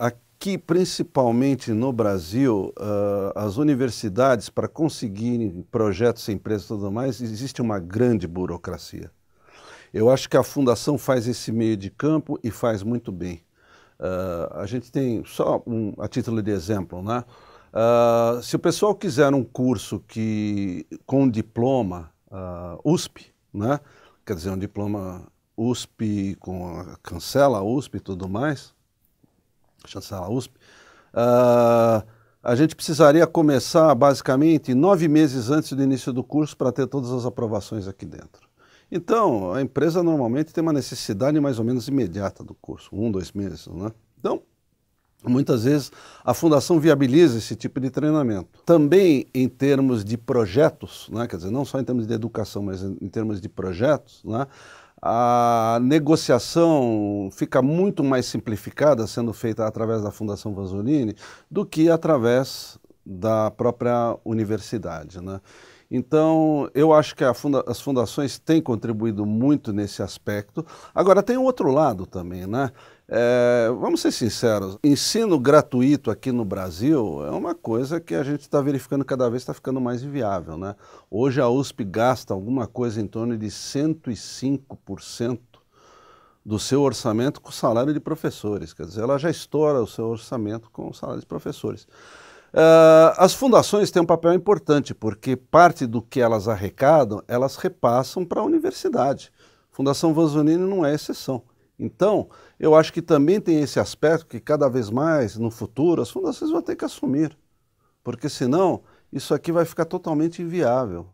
Aqui, principalmente no Brasil, uh, as universidades, para conseguirem projetos, empresas e tudo mais, existe uma grande burocracia. Eu acho que a fundação faz esse meio de campo e faz muito bem. Uh, a gente tem, só um, a título de exemplo, né? Uh, se o pessoal quiser um curso que, com diploma uh, USP, né? quer dizer, um diploma USP com a cancela USP e tudo mais, chancela USP, uh, ah, a gente precisaria começar basicamente nove meses antes do início do curso para ter todas as aprovações aqui dentro. Então, a empresa normalmente tem uma necessidade mais ou menos imediata do curso, um, dois meses, né? Então, muitas vezes a fundação viabiliza esse tipo de treinamento. Também em termos de projetos, né? quer dizer, não só em termos de educação, mas em termos de projetos, né? a negociação fica muito mais simplificada sendo feita através da Fundação Vasolini do que através da própria universidade, né? Então, eu acho que funda as fundações têm contribuído muito nesse aspecto. Agora, tem um outro lado também, né? É, vamos ser sinceros, ensino gratuito aqui no Brasil é uma coisa que a gente está verificando cada vez está ficando mais inviável. Né? Hoje a USP gasta alguma coisa em torno de 105% do seu orçamento com salário de professores. Quer dizer, ela já estoura o seu orçamento com o salário de professores. Uh, as fundações têm um papel importante, porque parte do que elas arrecadam, elas repassam para a universidade. Fundação Vanzolini não é exceção. Então, eu acho que também tem esse aspecto que cada vez mais, no futuro, as fundações vão ter que assumir, porque senão isso aqui vai ficar totalmente inviável.